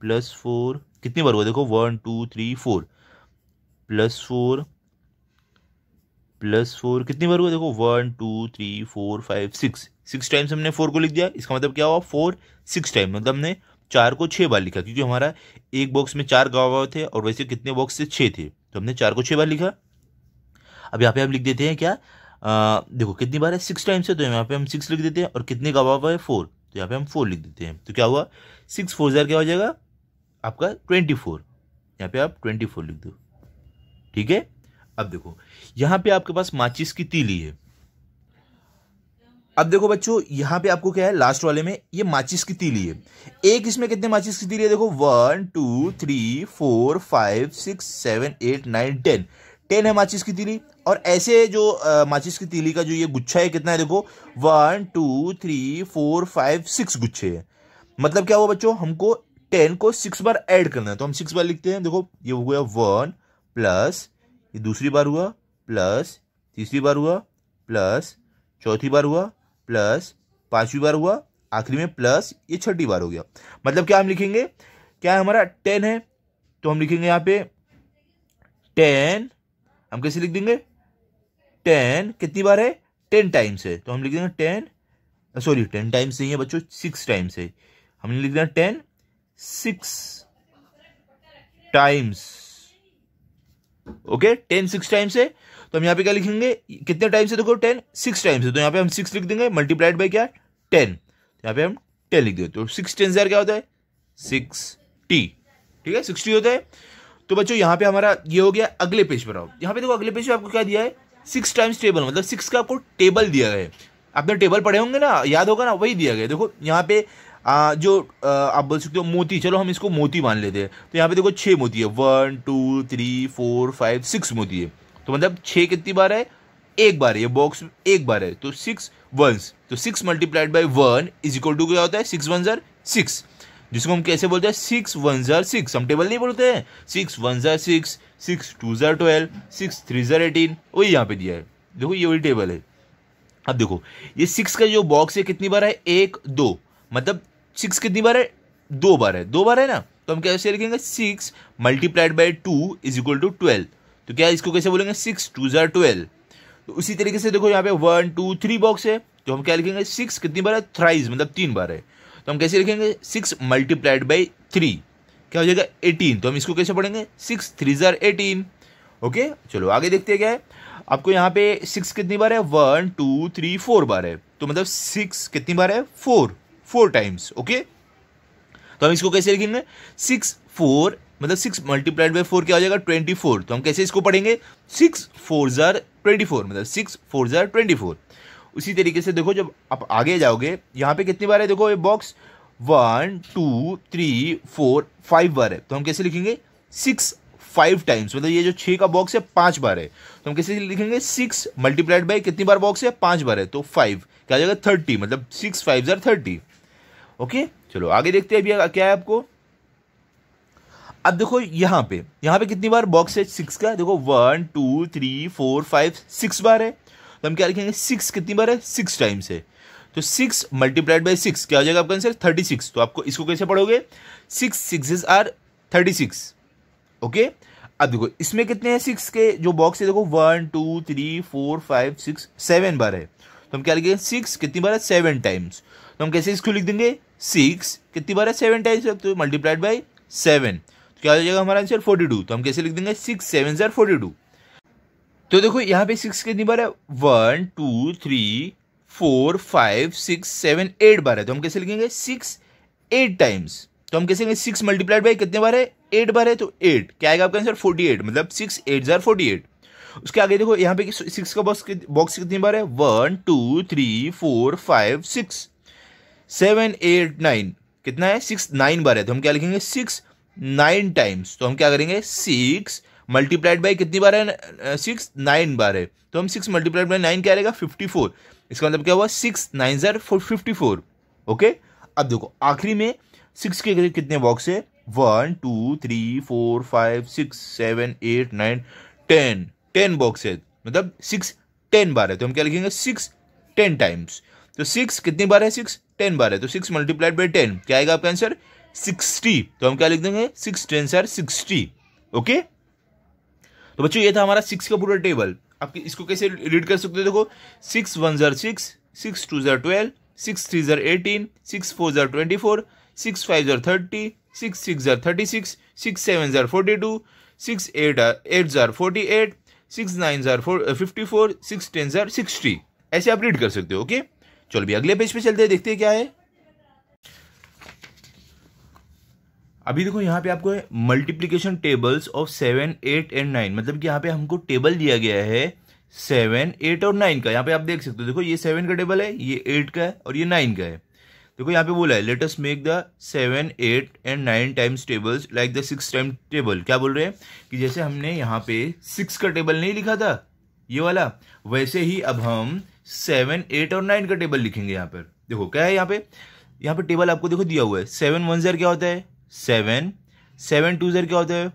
plus four कितनी बार हुआ देखो one two three four plus four plus four कितनी बार हुआ देखो one two three four five six six times हमने फोर को लिख दिया इसका मतलब क्या हुआ फोर सिक्स टाइम मतलब हमने चार को छः बार लिखा क्योंकि हमारा एक बॉक्स में चार गावा थे और वैसे कितने बॉक्स से छः थे तो हमने चार को छः बार लिखा अब यहाँ पे हम लिख देते हैं क्या आ, देखो कितनी बार है सिक्स टाइम्स है तो यहाँ पे हम सिक्स लिख देते हैं और कितने हुआ है फोर तो यहाँ पे हम फोर लिख देते हैं तो क्या हुआ सिक्स फोर ज़ार क्या हो जाएगा आपका ट्वेंटी फोर यहाँ पे आप ट्वेंटी फोर लिख दो ठीक है अब देखो यहां पे आपके पास माचिस की तीली है अब देखो बच्चों यहां पे आपको क्या है लास्ट वाले में ये माचिस की तीली है एक इसमें कितने माचिस की तीली है देखो one two three four five six seven eight nine ten ten है माचिस की तीली और ऐसे जो आ, माचिस की तीली का जो ये गुच्छा है कितना है देखो one two three four five six गुच्छे है मतलब क्या हुआ बच्चों हमको टेन को सिक्स बार ऐड करना है तो हम सिक्स बार लिखते हैं देखो ये हो गया वन प्लस ये दूसरी बार हुआ प्लस तीसरी बार हुआ प्लस चौथी बार हुआ प्लस पांचवी बार हुआ आखिरी में प्लस ये छठी बार हो गया मतलब क्या हम लिखेंगे क्या हमारा टेन है तो हम लिखेंगे यहाँ पे टेन हम कैसे लिख देंगे टेन कितनी बार है टेन टाइम्स है तो हम लिख देंगे टेन सॉरी टेन टाइम्स नहीं है बच्चों सिक्स टाइम्स है हमने लिख देना ten six times okay ten six times है तो हम यहाँ पे क्या लिखेंगे कितने टाइम्स है देखो टेन सिक्स टाइम्स है तो यहाँ पे हम सिक्स लिख देंगे मल्टीप्लाइड बाई क्या टेन तो यहाँ पे हम टेन लिख देते तो सिक्स टेन से क्या होता है सिक्स टी ठीक है सिक्सटी होता है तो बच्चों यहाँ पे हमारा ये हो गया अगले पेज पर आओ यहाँ पे देखो अगले पेज पर आपको क्या दिया है सिक्स टाइम्स टेबल मतलब सिक्स का आपको टेबल दिया गया है आपने टेबल पढ़े होंगे ना याद होगा ना वही दिया गया देखो यहाँ पे आ, जो आ, आप बोल सकते हो मोती चलो हम इसको मोती मान लेते हैं तो यहाँ पे देखो छह मोती है one two three four five six मोती है तो मतलब छह कितनी बार है एक बार ये बॉक्स एक बार है तो सिक्स वंस तो six multiplied by one is equal to क्या होता है सिक्स वन जर सिक्स जिसको हम कैसे बोलते हैं सिक्स वन जर सिक्स हम टेबल नहीं बोलते हैं सिक्स वन जार सिक्स सिक्स टू जार ट्वेल्व सिक्स थ्री जार एटीन वही यहाँ पे दिया है देखो ये वही टेबल है अब देखो ये सिक्स का जो बॉक्स है कितनी बार है एक दो मतलब सिक्स कितनी बार है दो बार है दो बार है ना तो हम कैसे लिखेंगे six multiplied by two is equal to twelve तो क्या इसको कैसे बोलेंगे सिक्स टू जार ट्वेल्व तो उसी तरीके से देखो यहाँ पे वन टू थ्री बॉक्स है तो हम क्या लिखेंगे सिक्स कितनी बार है थ्राइज मतलब तीन बार है तो हम कैसे लिखेंगे सिक्स मल्टीप्लाइड बाई थ्री क्या हो जाएगा एटीन तो हम इसको कैसे पढ़ेंगे सिक्स थ्री जार एटीन ओके चलो आगे देखते हैं क्या है आपको यहाँ पे सिक्स कितनी बार है वन टू थ्री फोर बार है तो मतलब सिक्स कितनी बार है फोर फोर टाइम्स ओके तो हम इसको कैसे लिखेंगे सिक्स फोर मतलब सिक्स मल्टीप्लाइड बाई फोर क्या हो जाएगा ट्वेंटी फोर तो हम कैसे इसको पढ़ेंगे सिक्स फोर ज़ार ट्वेंटी फोर मतलब सिक्स फोर ज़ार ट्वेंटी फोर उसी तरीके से देखो जब आप आगे जाओगे यहाँ पे कितनी बार है देखो ये box one two three four five बार है तो हम कैसे लिखेंगे सिक्स फाइव टाइम्स मतलब ये जो छः का बॉक्स है पाँच बार है तो हम कैसे लिखेंगे सिक्स मल्टीप्लाइड बाई कितनी बार बॉक्स है पाँच बार है तो फाइव क्या हो जाएगा थर्टी मतलब सिक्स फाइव ज़ार थर्टी ओके चलो आगे देखते हैं अभी क्या है आपको अब देखो यहां पे यहां पे कितनी बार बॉक्स है सिक्स का देखो one two three four five six बार है तो हम क्या लिखेंगे सिक्स कितनी बार है सिक्स टाइम्स है तो सिक्स मल्टीप्लाइड बाई सिक्स क्या हो जाएगा आपका आंसर थर्टी सिक्स तो आपको इसको कैसे पढ़ोगे six six are thirty six okay अब देखो इसमें कितने हैं सिक्स के जो बॉक्स है देखो one two three four five six seven बार है तो हम क्या लिखेंगे सिक्स कितनी बार है सेवन टाइम्स तो हम कैसे इसको लिख देंगे सिक्स कितनी बार है सेवन टाइम्स तो मल्टीप्लाइड बाई सेवन तो क्या हो जाएगा हमारा आंसर फोर्टी टू तो हम कैसे लिख देंगे सिक्स सेवन सर फोर्टी टू तो देखो यहाँ पे सिक्स कितनी बार है one two three four five six seven eight बार है तो हम कैसे लिखेंगे सिक्स एट टाइम्स तो हम कैसे सिक्स मल्टीप्लाइड बाई कितने बार है एट बार है तो एट क्या आएगा आपका आंसर फोर्टी एट मतलब सिक्स एट जार फोर्टी एट उसके आगे देखो यहाँ पे सिक्स का बॉक्स बॉक्स कितनी बार है one two three four five six seven eight nine कितना है सिक्स नाइन बार है तो हम क्या लिखेंगे सिक्स नाइन टाइम्स तो हम क्या करेंगे सिक्स मल्टीप्लाइड बाई कितनी बार है सिक्स नाइन बार है तो हम सिक्स मल्टीप्लाइड बाई नाइन क्या रहेगा फिफ्टी फोर इसका मतलब क्या हुआ सिक्स नाइन ज़र फोर फिफ्टी फोर ओके अब देखो आखिरी में सिक्स के करीब कितने बॉक्स है one two three four five six seven eight nine ten ten box है मतलब सिक्स टेन बार है तो हम क्या लिखेंगे सिक्स टेन टाइम्स तो सिक्स कितनी बार है सिक्स टेन बार है तो सिक्स मल्टीप्लाइड बाई टेन क्या आएगा आपका आंसर सिक्सटी तो हम क्या लिख देंगे सिक्स टेन सर सिक्सटी ओके तो बच्चों ये था हमारा सिक्स का पूरा टेबल आप इसको कैसे रीड कर सकते हो देखो सिक्स वन जर सिक्स सिक्स टू जर ट्वेल्व सिक्स थ्री जर एटीन सिक्स फोर जर ट्वेंटी फोर सिक्स फाइव जर थर्टी सिक्स सिक्स जर थर्टी सिक्स सिक्स सेवन जर forty two six eight eight जर फोर्टी एट सिक्स नाइन जर four fifty four six ten जर sixty ऐसे आप रीड कर सकते हो ओके okay? चलो भी अगले पेज पे चलते हैं देखते हैं क्या है अभी देखो यहाँ पे आपको multiplication tables of seven eight and nine मतलब कि यहाँ पे हमको टेबल दिया गया है सेवन एट और नाइन का यहाँ पे आप देख सकते हो देखो ये सेवन का टेबल है ये एट का है और ये नाइन का है देखो यहाँ पे बोला है let's make the seven eight and nine times tables like the six time table क्या बोल रहे हैं कि जैसे हमने यहाँ पे सिक्स का टेबल नहीं लिखा था ये वाला वैसे ही अब हम सेवन एट और नाइन का टेबल लिखेंगे यहाँ पर देखो क्या है यहाँ पे यहाँ पे टेबल आपको देखो दिया हुआ है सेवन वन जर क्या होता है सेवन सेवन टू जर क्या होता है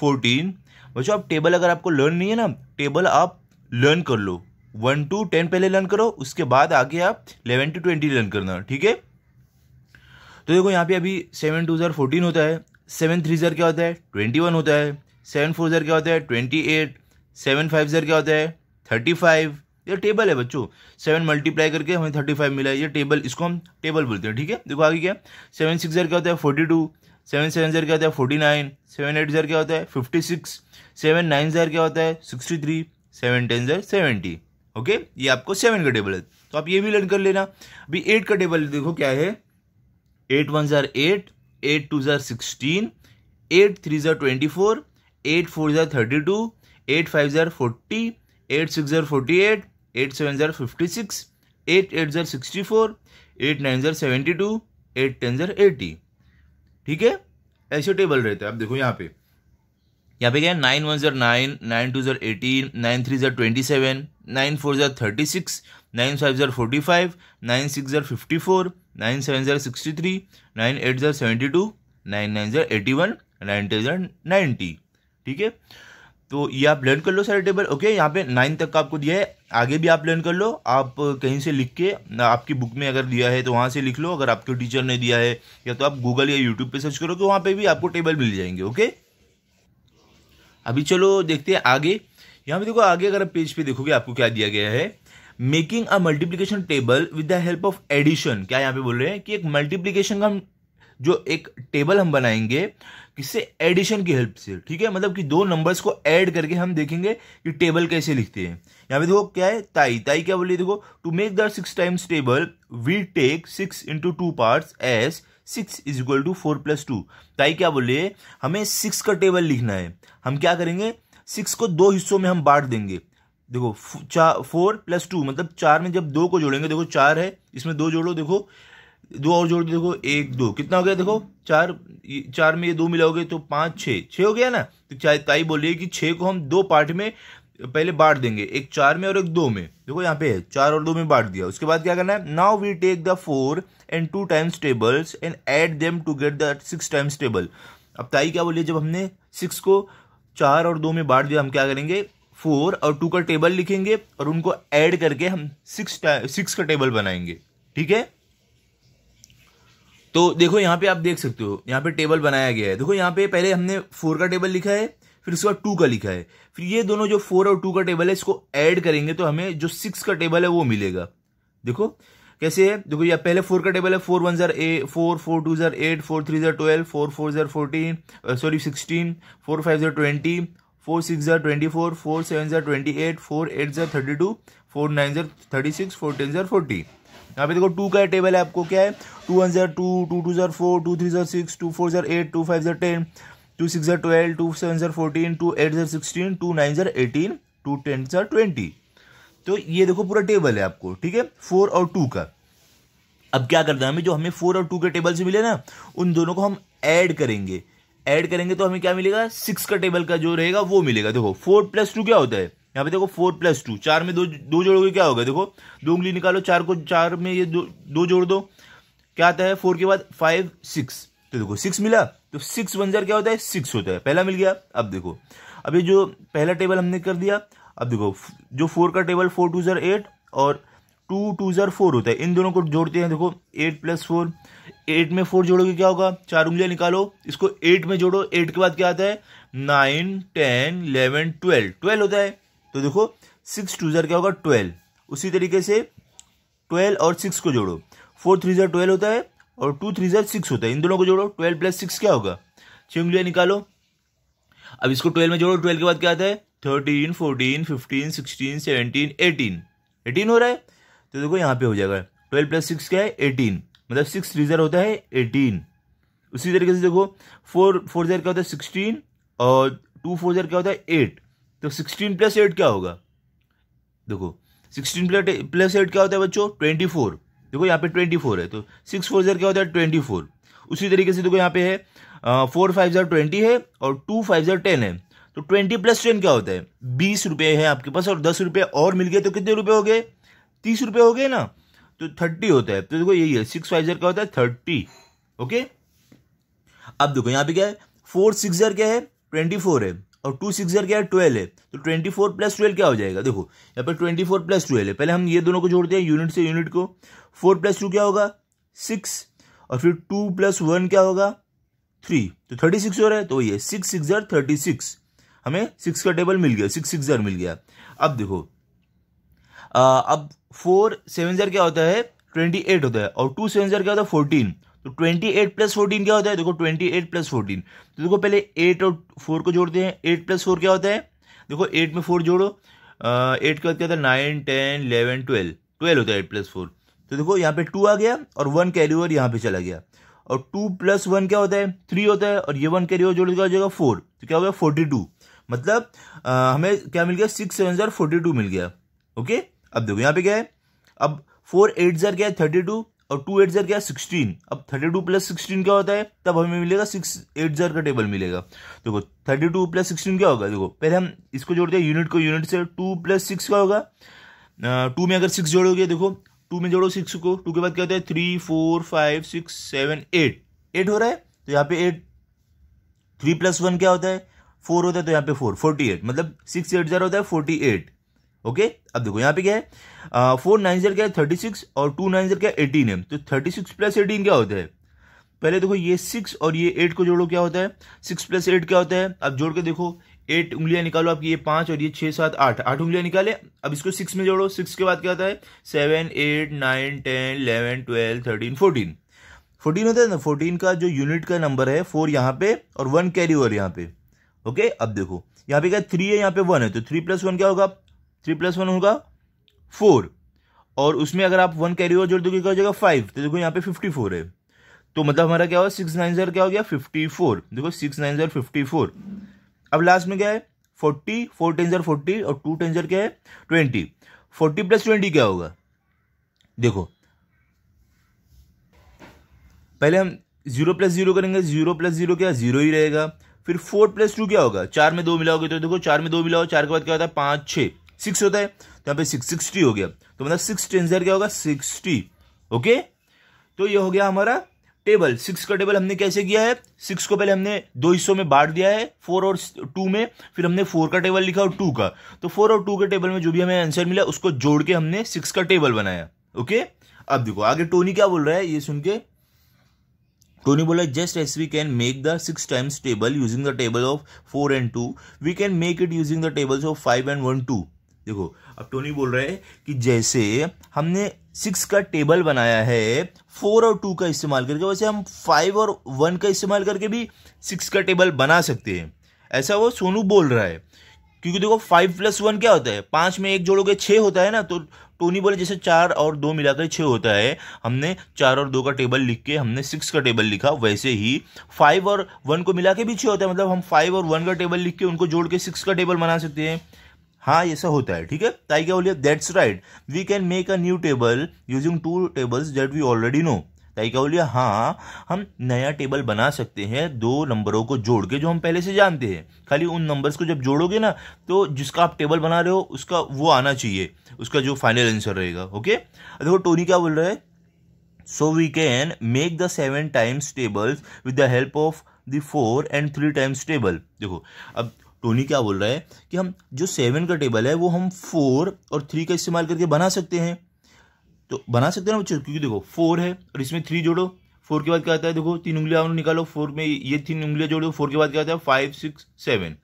फोर्टीन बच्चों आप टेबल अगर आपको लर्न नहीं है ना टेबल आप लर्न कर लो वन टू टेन पहले लर्न करो उसके बाद आगे आप इलेवन टू ट्वेंटी लर्न करना ठीक है तो देखो यहाँ पे अभी सेवन टू ज़र फोर्टीन होता है सेवन थ्री ज़र क्या होता है ट्वेंटी वन होता है सेवन फोर ज़र क्या होता है ट्वेंटी एट सेवन फाइव ज़र क्या होता है थर्टी फाइव ये टेबल है बच्चों सेवन मल्टीप्लाई करके हमें थर्टी फाइव मिला है ये टेबल इसको हम टेबल बोलते हैं ठीक है देखो आगे क्या सेवन सिक्स जर क्या होता है फोर्टी टू सेवन सेवन जर क्या होता है फोर्टी नाइन सेवन एट जर क्या होता है फिफ्टी सिक्स सेवन नाइन जर क्या होता है सिक्सटी थ्री सेवन टेन जर सेवेंटी ओके ये आपको सेवन का टेबल है तो आप ये भी लर्न कर लेना अभी एट का टेबल देखो क्या है एट वन जर एट एट टू जर सिक्सटीन एट थ्री जर ट्वेंटी फोर एट फोर जर थर्टी टू एट फाइव जर फोर्टी एट सिक्स जर फोर्टी एट एट सेवन ज़र फिफ्टी सिक्स एट एट ज़र सिक्सटी फोर एट नाइन ज़र seventy two eight ten ज़र eighty ठीक है ऐसे टेबल रहते हैं आप देखो यहाँ पे यहाँ पे क्या है नाइन वन ज़र नाइन नाइन टू ज़र एटीन नाइन थ्री ज़र ट्वेंटी सेवन नाइन फोर ज़र थर्टी सिक्स नाइन फाइव ज़र फोर्टी फाइव नाइन सिक्स ज़र फिफ्टी फोर नाइन सेवन ज़र सिक्सटी थ्री नाइन एट ज़र सेवेंटी टू नाइन नाइन ज़र eighty one nine ten ज़र ninety ठीक है तो ये आप लर्न कर लो सारे टेबल ओके यहाँ पे नाइन तक का आपको दिया है आगे भी आप लर्न कर लो आप कहीं से लिख के आपकी बुक में अगर दिया है तो वहाँ से लिख लो अगर आपके टीचर ने दिया है या तो आप गूगल या यूट्यूब पे सर्च करोगे वहाँ पे भी आपको टेबल मिल जाएंगे ओके अभी चलो देखते हैं आगे यहाँ पे देखो आगे अगर आप पेज पे देखोगे आपको क्या दिया गया है making a multiplication table with the help of addition क्या यहाँ पे बोल रहे हैं कि एक मल्टीप्लीकेशन का हम जो एक टेबल हम बनाएंगे किससे एडिशन की हेल्प से ठीक है मतलब कि दो नंबर्स को ऐड करके हम देखेंगे कि टेबल कैसे लिखते हैं यहाँ पे देखो क्या है ताई ताई क्या बोलिए देखो to make the six times table we take six into two parts six is equal to four plus two ताई क्या बोलिए हमें सिक्स का टेबल लिखना है हम क्या करेंगे सिक्स को दो हिस्सों में हम बांट देंगे देखो चार फोर प्लस टू मतलब चार में जब दो को जोड़ेंगे देखो चार है इसमें दो जोड़ो देखो दो और जोड़ देखो एक दो कितना हो गया देखो चार चार में ये दो मिलाओगे तो पाँच छः छः हो गया ना तो चाहे ताई बोलिए कि छः को हम दो पार्ट में पहले बांट देंगे एक चार में और एक दो में देखो यहाँ पे चार और दो में बांट दिया उसके बाद क्या करना है now we take the four and two times tables and add them to get the six times table अब ताई क्या बोलिए जब हमने सिक्स को चार और दो में बांट दिया हम क्या करेंगे फोर और टू का टेबल लिखेंगे और उनको ऐड करके हम सिक्स सिक्स का टेबल बनाएंगे ठीक है तो देखो यहाँ पे आप देख सकते हो यहाँ पे टेबल बनाया गया है देखो यहाँ पे पहले हमने फोर का टेबल लिखा है फिर उसके बाद टू का लिखा है फिर ये दोनों जो फोर और टू का टेबल है इसको ऐड करेंगे तो हमें जो सिक्स का टेबल है वो मिलेगा देखो कैसे है देखो यहाँ पहले फोर का टेबल है फोर वन जर ए फोर फोर टू जर एट फोर थ्री जर ट्वेल्व फोर फोर जर fourteen sorry sixteen four five जर ट्वेंटी फोर सिक्स जर ट्वेंटी फोर फोर सेवन जर ट्वेंटी एट फोर एट जर थर्टी टू फोर नाइन जर थर्टी सिक्स फोर टेन जर forty यहाँ पे देखो टू का टेबल है आपको क्या है टू वन ज़र टू टू टू ज़र फोर टू थ्री ज़र सिक्स टू फोर ज़र एट टू फाइव ज़र टेन टू सिक्स ज़र ट्वेल्व टू सेवन ज़र फोर्टीन टू एट ज़र सिक्सटीन टू नाइन ज़र एटीन टू टेन ज़र ट्वेंटी तो ये देखो पूरा टेबल है आपको ठीक है फोर और टू का अब क्या करना है हमें जो हमें फोर और टू के टेबल से मिले ना उन दोनों को हम ऐड करेंगे ऐड करेंगे तो हमें क्या मिलेगा सिक्स का टेबल का जो रहेगा वो मिलेगा देखो फोर प्लस टू क्या होता है यहाँ पे देखो फोर प्लस टू चार में दो दो जोड़ोगे क्या होगा देखो दो उंगली निकालो चार को चार में ये दो दो जोड़ दो क्या आता है फोर के बाद फाइव सिक्स तो देखो सिक्स मिला तो सिक्स वन जार क्या होता है सिक्स होता है पहला मिल गया अब देखो अब ये जो पहला टेबल हमने कर दिया अब देखो जो फोर का टेबल फोर टू जर एट और टू टू जर फोर होता है इन दोनों को जोड़ते हैं देखो एट प्लस फोर एट में फोर जोड़ोगे क्या होगा चार उंगलियां निकालो इसको एट में जोड़ो एट के बाद क्या आता है nine ten eleven twelve twelve होता है तो देखो सिक्स टू ज़र क्या होगा ट्वेल्व उसी तरीके से ट्वेल्व और सिक्स को जोड़ो फोर थ्री ज़र ट्वेल्व होता है और टू थ्री ज़र सिक्स होता है इन दोनों को जोड़ो ट्वेल्व प्लस सिक्स क्या होगा छः उंगलियाँ निकालो अब इसको ट्वेल्व में जोड़ो ट्वेल्व के बाद क्या आता है thirteen fourteen fifteen sixteen seventeen eighteen eighteen हो रहा है तो देखो यहाँ पे हो जाएगा ट्वेल्व प्लस सिक्स क्या है एटीन मतलब सिक्स थ्री ज़र होता है एटीन उसी तरीके से देखो फोर फोर ज़र क्या होता है सिक्सटीन और टू फोर ज़र क्या होता है एट तो सिक्सटीन प्लस एट क्या होगा देखो सिक्सटीन प्लस प्लस एट क्या होता है बच्चों ट्वेंटी फोर देखो यहाँ पे ट्वेंटी फोर है तो सिक्स फोर ज़र क्या होता है ट्वेंटी फोर उसी तरीके से देखो यहाँ पे है फोर फाइव ज़र ट्वेंटी है और टू फाइव ज़र टेन है तो ट्वेंटी प्लस टेन क्या होता है बीस रुपये है आपके पास और दस रुपये और मिल गए तो कितने रुपये हो गए तीस रुपये हो गए ना तो थर्टी होता है तो देखो यही है सिक्स फाइव ज़र क्या होता है थर्टी ओके अब देखो यहाँ पे क्या है फोर सिक्स ज़र क्या है ट्वेंटी फोर है और टू सिक्स क्या है ट्वेल्व है तो ट्वेंटी फोर प्लस ट्वेल्व क्या हो जाएगा देखो यहाँ पर ट्वेंटी फोर प्लस ट्वेल्व है पहले हम ये दोनों को जोड़ते हैं यूनिट से यूनिट को फोर प्लस टू क्या होगा सिक्स और फिर टू प्लस वन क्या होगा थ्री तो थर्टी सिक्स हो रहा है तो ये सिक्स सिक्स जार थर्टी सिक्स हमें सिक्स का टेबल मिल गया सिक्स सिक्स जार मिल गया अब देखो आ, अब फोर सेवन जार क्या होता है ट्वेंटी एट होता है और टू सेवन जार क्या होता है फोर्टीन तो ट्वेंटी एट प्लस फोर्टीन क्या होता है देखो ट्वेंटी एट प्लस फोर्टीन तो देखो पहले एट और फोर को जोड़ते हैं एट प्लस फोर क्या होता है देखो एट में फोर जोड़ो एट के बाद क्या होता है nine ten eleven twelve twelve होता है एट प्लस फोर तो देखो यहाँ पे टू आ गया और वन कैरी ओवर यहाँ पे चला गया और टू प्लस वन क्या होता है थ्री होता है और ये वन कैरी ओवर जोड़ हो जाएगा फोर तो क्या हो गया फोर्टी टू मतलब आ, हमें क्या मिल गया सिक्स सेवन जार फोर्टी टू मिल गया ओके अब देखो यहाँ पे क्या है अब फोर एट जार क्या है थर्टी टू और टू एट जर क्या सिक्सटीन अब थर्टी टू प्लस सिक्सटीन क्या होता है तब हमें मिलेगा सिक्स एट जर का टेबल मिलेगा देखो थर्टी टू प्लस सिक्सटीन क्या होगा देखो पहले हम इसको जोड़ते हैं यूनिट को यूनिट से टू प्लस सिक्स का होगा टू में अगर सिक्स जोड़ोगे देखो टू में जोड़ो सिक्स को टू के बाद क्या होता है three four five six seven eight eight हो रहा है तो यहाँ पे एट थ्री प्लस वन क्या होता है फोर होता है तो यहाँ पे फोर फोर्टी एट मतलब सिक्स एट जर होता है फोर्टी एट ओके अब देखो यहाँ पे क्या है फोर नाइन जीरो क्या है थर्टी सिक्स और टू नाइन जीरो क्या एटीन है तो थर्टी सिक्स प्लस एटीन क्या होता है पहले देखो ये सिक्स और ये एट को जोड़ो क्या होता है सिक्स प्लस एट क्या होता है अब जोड़ के देखो एट उंगलियां निकालो आपकी ये पांच और ये छह सात आठ आठ उंगलियां निकाले अब इसको सिक्स में जोड़ो सिक्स के बाद क्या होता है seven eight nine ten eleven twelve thirteen fourteen fourteen होता है ना फोर्टीन का जो यूनिट का नंबर है फोर यहाँ पे और वन कैरी ओवर यहाँ पे ओके अब देखो यहाँ पे क्या थ्री है यहाँ पे वन है तो थ्री प्लस वन क्या होगा थ्री प्लस वन होगा फोर और उसमें अगर आप वन कैरी और जोड़ दोगे क्या हो जाएगा फाइव तो देखो यहाँ पे फिफ्टी फोर है तो मतलब हमारा क्या होगा सिक्स नाइन ज़र क्या हो गया फिफ्टी फोर देखो सिक्स नाइन ज़र फिफ्टी फोर अब लास्ट में क्या है फोर्टी फोर टेन ज़र फोर्टी और टू टेन ज़र क्या है ट्वेंटी फोर्टी प्लस ट्वेंटी क्या होगा देखो पहले हम जीरो प्लस जीरो करेंगे जीरो प्लस जीरो क्या जीरो ही रहेगा फिर फोर प्लस टू क्या होगा चार में दो मिलाओगे तो देखो चार में दो मिलाओ चार के बाद क्या होता है पाँच छः सिक्स होता है तो यहाँ पे सिक्स सिक्सटी हो गया तो मतलब सिक्स टेंसर क्या होगा सिक्सटी ओके तो ये हो गया हमारा टेबल सिक्स का टेबल हमने कैसे किया है सिक्स को पहले हमने दो हिस्सों में बांट दिया है फोर और टू में फिर हमने फोर का टेबल लिखा और टू का तो फोर और टू के टेबल में जो भी हमें आंसर मिला उसको जोड़ के हमने सिक्स का टेबल बनाया ओके अब देखो आगे टोनी क्या बोल रहा है ये सुन के टोनी बोला just as we can make the six times table using the table of four and two we can make it using the tables of five and one too देखो अब टोनी बोल रहे हैं कि जैसे हमने सिक्स का टेबल बनाया है फोर और टू का इस्तेमाल करके वैसे हम फाइव और वन का इस्तेमाल करके भी सिक्स का टेबल बना सकते हैं ऐसा वो सोनू बोल रहा है क्योंकि देखो फाइव प्लस वन क्या होता है पाँच में एक जोड़ोगे छः होता है ना तो टोनी बोले जैसे चार और दो मिलाकर छः होता है हमने चार और दो का टेबल लिख के हमने सिक्स का टेबल लिखा वैसे ही फाइव और वन को मिला के भी छः होता है मतलब हम फाइव और वन का टेबल लिख के उनको जोड़ के सिक्स का टेबल बना सकते हैं हाँ ऐसा होता है ठीक है ताई क्या बोलिए that's right we can make a new table using two tables that we already know ताई क्या बोलिए हाँ हम नया टेबल बना सकते हैं दो नंबरों को जोड़ के जो हम पहले से जानते हैं खाली उन नंबर्स को जब जोड़ोगे ना तो जिसका आप टेबल बना रहे हो उसका वो आना चाहिए उसका जो फाइनल आंसर रहेगा ओके देखो टोनी क्या बोल रहा है so we can make the seven times tables with the help of the four and three times table देखो अब टोनी क्या बोल रहा है कि हम जो सेवन का टेबल है वो हम फोर और थ्री का इस्तेमाल करके बना सकते हैं तो बना सकते हैं ना क्योंकि देखो फोर है और इसमें थ्री जोड़ो फोर के बाद क्या आता है देखो तीन उंगलियां निकालो फोर में ये तीन उंगलियां जोड़ो फोर के बाद क्या आता है five six seven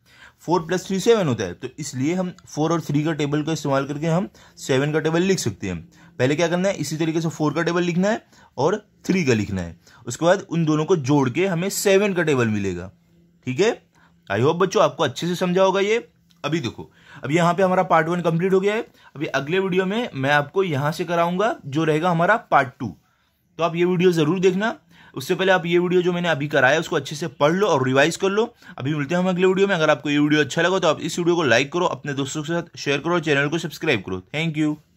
four plus three seven होता है तो इसलिए हम फोर और थ्री का टेबल का इस्तेमाल करके हम सेवन का टेबल लिख सकते हैं पहले क्या करना है इसी तरीके से फोर का टेबल लिखना है और थ्री का लिखना है उसके बाद उन दोनों को जोड़ के हमें सेवन का टेबल मिलेगा ठीक है आई होप बच्चों आपको अच्छे से समझा होगा ये अभी देखो अब यहाँ पे हमारा पार्ट वन कंप्लीट हो गया है अभी अगले वीडियो में मैं आपको यहाँ से कराऊंगा जो रहेगा हमारा पार्ट टू तो आप ये वीडियो ज़रूर देखना उससे पहले आप ये वीडियो जो मैंने अभी कराया उसको अच्छे से पढ़ लो और रिवाइज कर लो अभी मिलते हैं हम अगले वीडियो में अगर आपको ये वीडियो अच्छा लगा तो आप इस वीडियो को लाइक करो अपने दोस्तों के साथ शेयर करो चैनल को सब्सक्राइब करो थैंक यू